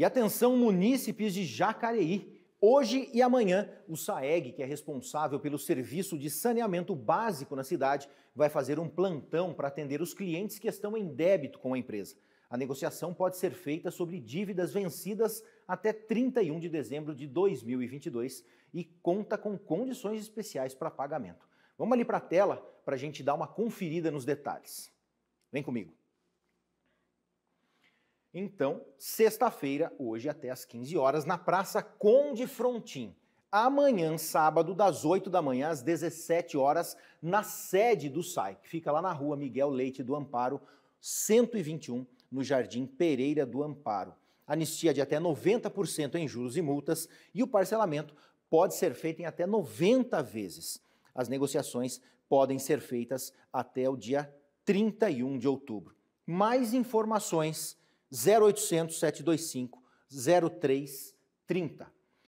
E atenção, munícipes de Jacareí. Hoje e amanhã, o SAEG, que é responsável pelo serviço de saneamento básico na cidade, vai fazer um plantão para atender os clientes que estão em débito com a empresa. A negociação pode ser feita sobre dívidas vencidas até 31 de dezembro de 2022 e conta com condições especiais para pagamento. Vamos ali para a tela para a gente dar uma conferida nos detalhes. Vem comigo. Então, sexta-feira, hoje até às 15 horas, na Praça Conde Frontin. Amanhã, sábado, das 8 da manhã às 17 horas, na sede do SAI, que fica lá na rua Miguel Leite do Amparo, 121, no Jardim Pereira do Amparo. Anistia de até 90% em juros e multas e o parcelamento pode ser feito em até 90 vezes. As negociações podem ser feitas até o dia 31 de outubro. Mais informações 0800 725 0330.